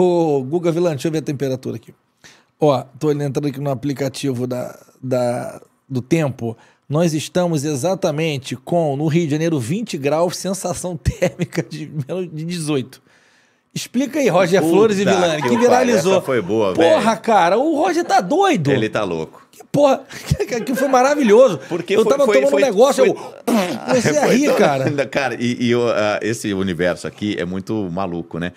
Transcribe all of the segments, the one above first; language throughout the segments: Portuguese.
Ô, Guga Vilante, deixa eu ver a temperatura aqui. Ó, tô entrando aqui no aplicativo da, da, do tempo. Nós estamos exatamente com, no Rio de Janeiro, 20 graus, sensação térmica de menos de 18. Explica aí, Roger Puta Flores e Vilani, que, que viralizou. foi boa, velho. Porra, véio. cara, o Roger tá doido. Ele tá louco. Que porra, que foi maravilhoso. Porque eu foi, tava foi, tomando foi, um negócio, foi, eu comecei a rir, cara. Cara, e, e uh, esse universo aqui é muito maluco, né?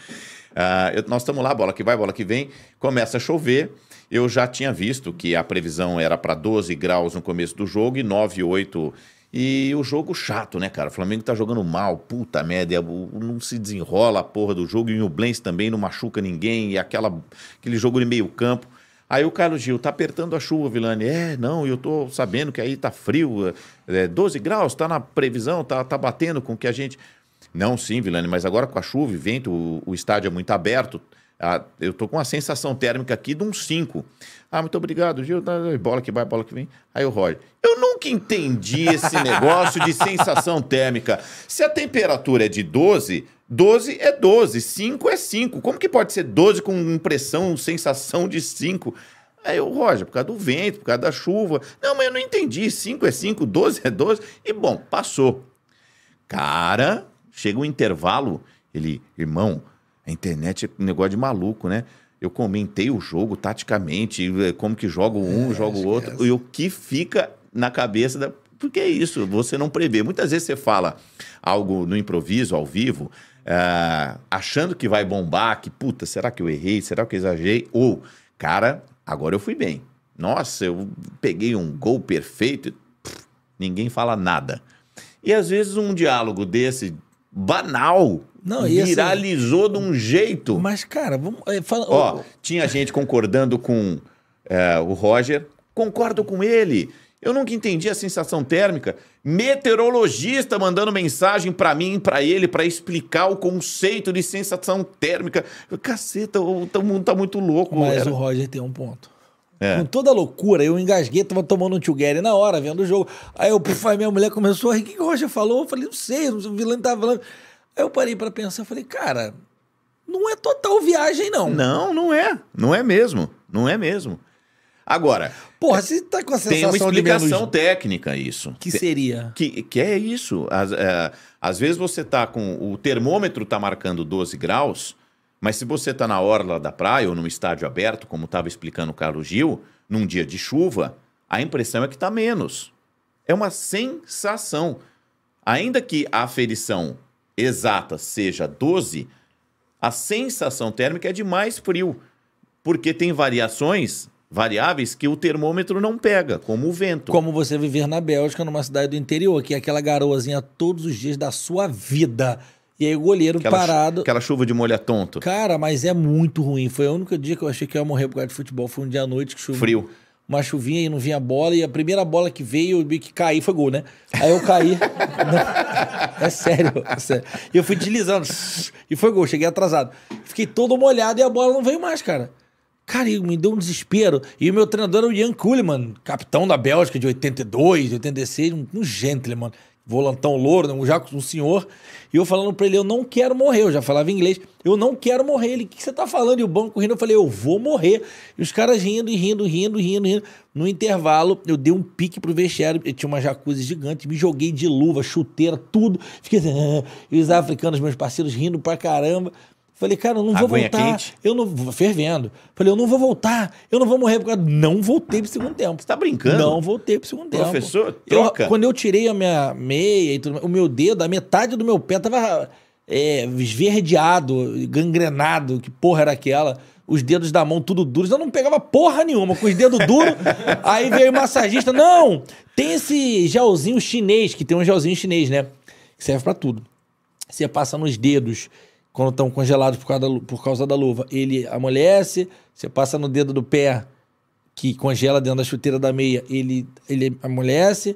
Ah, eu, nós estamos lá, bola que vai, bola que vem. Começa a chover. Eu já tinha visto que a previsão era para 12 graus no começo do jogo e 9, 8. E o jogo chato, né, cara? O Flamengo tá jogando mal, puta média, é, não se desenrola a porra do jogo. E o Nublense também não machuca ninguém. E aquela, aquele jogo de meio campo. Aí o Carlos Gil, tá apertando a chuva, Vilani. É, não, eu tô sabendo que aí tá frio, é, 12 graus, tá na previsão, tá, tá batendo com que a gente. Não, sim, Vilani, mas agora com a chuva e vento, o, o estádio é muito aberto. Ah, eu tô com uma sensação térmica aqui de um 5. Ah, muito obrigado, Gil. Tá, tá, bola que vai, bola que vem. Aí o Roger. Eu nunca entendi esse negócio de sensação térmica. Se a temperatura é de 12, 12 é 12, 5 é 5. Como que pode ser 12 com impressão, sensação de 5? Aí o Roger, por causa do vento, por causa da chuva. Não, mas eu não entendi. 5 é 5, 12 é 12. E bom, passou. Cara, Chega um intervalo, ele, irmão, a internet é um negócio de maluco, né? Eu comentei o jogo taticamente, é, como que joga um, é, joga o outro, é e o assim. que fica na cabeça da. Porque é isso, você não prevê. Muitas vezes você fala algo no improviso, ao vivo, uh, achando que vai bombar, que puta, será que eu errei? Será que eu exagerei? Ou, cara, agora eu fui bem. Nossa, eu peguei um gol perfeito. Pff, ninguém fala nada. E às vezes um diálogo desse banal. Não, assim, viralizou assim, de um jeito. Mas, cara, vamos. É, fala, Ó, tinha gente concordando com é, o Roger. Concordo com ele. Eu nunca entendi a sensação térmica. Meteorologista mandando mensagem para mim, para ele, para explicar o conceito de sensação térmica. Caceta, o tá mundo tá muito louco. Mas o Roger tem um ponto. É. Com toda a loucura, eu engasguei, tava tomando um together na hora, vendo o jogo. Aí eu, aí minha mulher começou a rir, o que, o Roger falou? Eu falei, não sei, o vilão tava falando. Aí eu parei para pensar, falei, cara, não é total viagem, não. Não, não é. Não é mesmo. Não é mesmo. Agora. Porra, você tá com a sensação Tem uma explicação menos... técnica isso. Que seria? Que, que é isso. Às, é, às vezes você tá com. O termômetro tá marcando 12 graus mas se você está na orla da praia ou num estádio aberto, como estava explicando o Carlos Gil, num dia de chuva, a impressão é que está menos. É uma sensação. Ainda que a aferição exata seja 12, a sensação térmica é de mais frio, porque tem variações, variáveis que o termômetro não pega, como o vento. Como você viver na Bélgica, numa cidade do interior, que é aquela garoazinha todos os dias da sua vida. E aí o goleiro aquela parado. aquela chuva de molha tonto. Cara, mas é muito ruim. Foi o único dia que eu achei que eu ia morrer por causa de futebol. Foi um dia à noite que choveu. Frio. Uma chuvinha e não vinha bola. E a primeira bola que veio, eu que caí, foi gol, né? Aí eu caí. é sério. É sério. E eu fui deslizando. E foi gol. Cheguei atrasado. Fiquei todo molhado e a bola não veio mais, cara. Cara, me deu um desespero. E o meu treinador era o Ian Kuhlman, capitão da Bélgica de 82, 86, um, um gentleman volantão louro, um, jacuzzi um senhor, e eu falando para ele, eu não quero morrer, eu já falava inglês, eu não quero morrer. Ele, o que você tá falando? E o banco rindo, eu falei, eu vou morrer. E os caras rindo, rindo, rindo, rindo, rindo. No intervalo, eu dei um pique pro vestiário, eu tinha uma jacuzzi gigante, me joguei de luva, chuteira, tudo. Fiquei assim, e os africanos, meus parceiros, rindo pra caramba. Falei, cara, eu não vou voltar. Quente. Eu não fervendo. Falei, eu não vou voltar. Eu não vou morrer porque não voltei pro segundo tempo. Você tá brincando? Não voltei pro segundo tempo. Professor, troca. Eu, quando eu tirei a minha meia e tudo, o meu dedo, a metade do meu pé tava é, esverdeado, gangrenado, que porra era aquela? Os dedos da mão tudo duros. Eu não pegava porra nenhuma com os dedos duros. aí veio o massagista, não, tem esse gelzinho chinês, que tem um gelzinho chinês, né? Que serve para tudo. Você passa nos dedos, quando estão congelados por causa, da, por causa da luva, ele amolece, você passa no dedo do pé, que congela dentro da chuteira da meia, ele, ele amolece,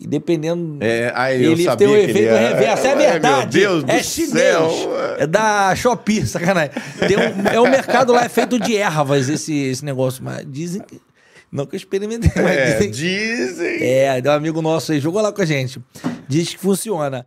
e dependendo. É, aí ele tem o um efeito ia... reverso. É verdade. meu Deus é do chinês. Céu. É da Shopee, sacanagem. Tem um, é um mercado lá, é feito de ervas esse, esse negócio. Mas dizem que. Não que eu experimentei, mas é, dizem. dizem. É, um amigo nosso aí jogou lá com a gente. Diz que funciona.